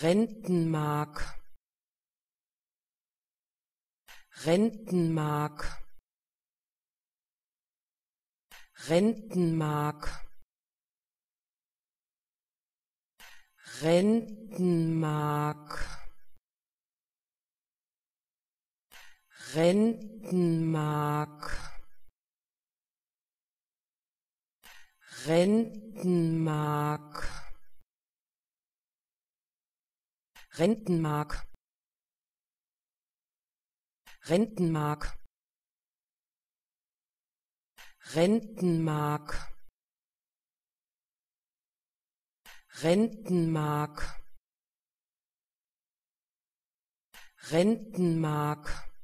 Rentenmark Rentenmark Rentenmark Rentenmark Rentenmark Rentenmark Rentenmark Rentenmark Rentenmark Rentenmark Rentenmark